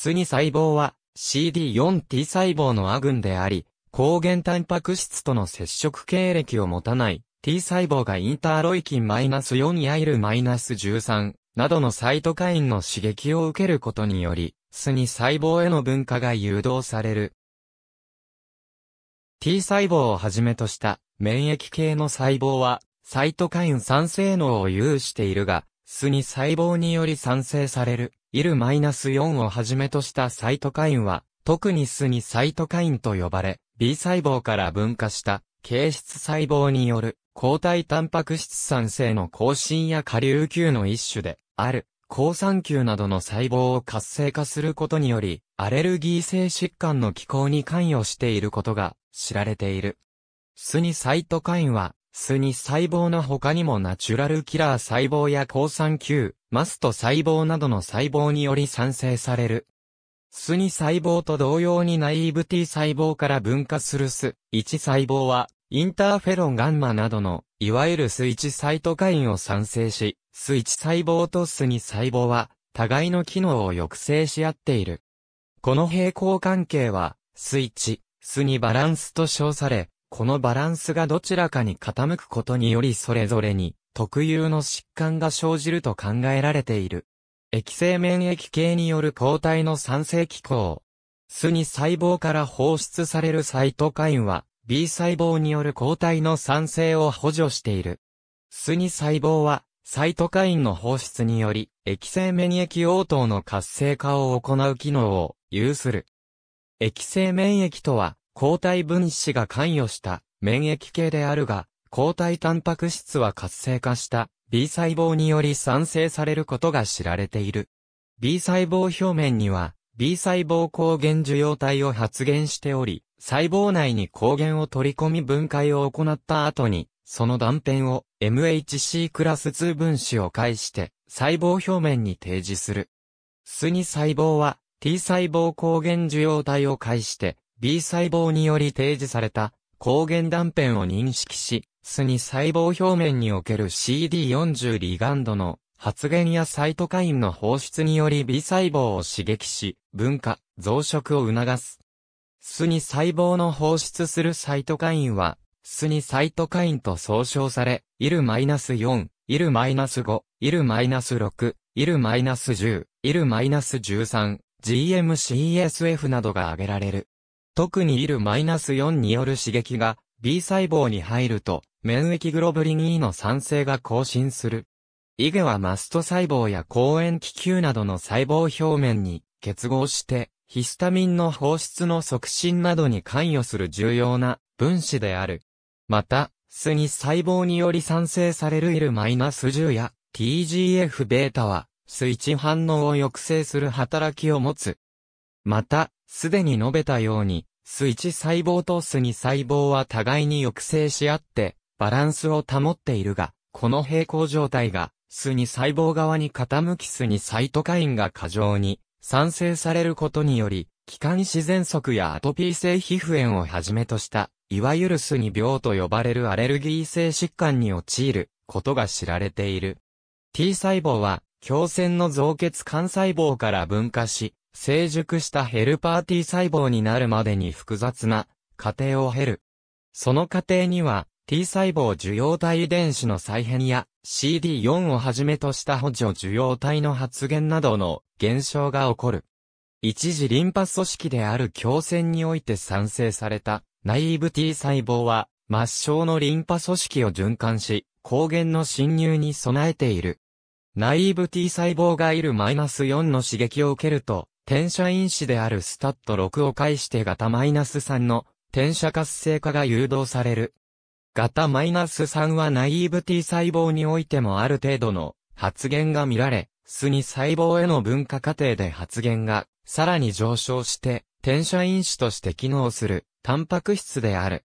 スに細胞は CD4T 細胞の亜群であり、抗原タンパク質との接触経歴を持たない T 細胞がインターロイキン4ナス1 3などのサイトカインの刺激を受けることにより、スに細胞への分化が誘導される。T 細胞をはじめとした免疫系の細胞はサイトカイン酸性能を有しているが、スに細胞により産生される、イ l 4をはじめとしたサイトカインは、特にスにサイトカインと呼ばれ、B 細胞から分化した、形質細胞による、抗体タンパク質産生の更新や下流球の一種で、ある、抗酸球などの細胞を活性化することにより、アレルギー性疾患の気候に関与していることが知られている。スにサイトカインは、スに細胞の他にもナチュラルキラー細胞や抗酸球、マスト細胞などの細胞により産生される。スに細胞と同様にナイーブ T 細胞から分化するス1細胞は、インターフェロンガンマなどの、いわゆるス1サイトカインを産生し、ス1細胞とス2細胞は、互いの機能を抑制し合っている。この平行関係は、ス1、ス2バランスと称され、このバランスがどちらかに傾くことによりそれぞれに特有の疾患が生じると考えられている。液性免疫系による抗体の酸性機構。巣に細胞から放出されるサイトカインは B 細胞による抗体の酸性を補助している。巣に細胞はサイトカインの放出により液性免疫応答の活性化を行う機能を有する。液性免疫とは抗体分子が関与した免疫系であるが、抗体タンパク質は活性化した B 細胞により産生されることが知られている。B 細胞表面には B 細胞抗原受容体を発現しており、細胞内に抗原を取り込み分解を行った後に、その断片を MHC クラス2分子を介して細胞表面に提示する。スニ細胞は T 細胞抗原受容体を介して B 細胞により提示された抗原断片を認識し、巣に細胞表面における CD40 リガンドの発現やサイトカインの放出により B 細胞を刺激し、分化、増殖を促す。巣に細胞の放出するサイトカインは、巣にサイトカインと総称され、イル -4、イル -5、イル -6、イル -10、イル -13、GMCSF などが挙げられる。特にナス4による刺激が B 細胞に入ると、免疫グロブリン E の酸性が更新する。イゲはマスト細胞や抗炎気球などの細胞表面に結合して、ヒスタミンの放出の促進などに関与する重要な分子である。また、スに細胞により産生されるイ l 1 0や TGF-β は、スイッチ反応を抑制する働きを持つ。また、すでに述べたように、ス1細胞とス2細胞は互いに抑制し合って、バランスを保っているが、この平行状態が、ス2細胞側に傾きス2サイトカインが過剰に産生されることにより、気管自然則やアトピー性皮膚炎をはじめとした、いわゆるス二病と呼ばれるアレルギー性疾患に陥ることが知られている。T 細胞は、胸腺の造血幹細胞から分化し、成熟したヘルパー T 細胞になるまでに複雑な過程を経る。その過程には T 細胞受容体遺伝子の再編や CD4 をはじめとした補助受容体の発現などの現象が起こる。一時リンパ組織である共戦において産生されたナイーブ T 細胞は末梢のリンパ組織を循環し、抗原の侵入に備えている。ナイーブ T 細胞がいるマイナス4の刺激を受けると、転写因子であるスタット6を介して型 -3 の転写活性化が誘導される。型 -3 はナイーブ T 細胞においてもある程度の発現が見られ、スに細胞への分化過程で発現がさらに上昇して転写因子として機能するタンパク質である。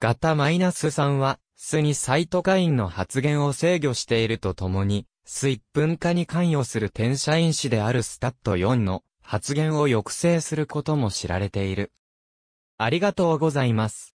型 -3 はスにサイトカインの発現を制御しているとともにス一分化に関与する転写因子であるスタット4の発言を抑制することも知られている。ありがとうございます。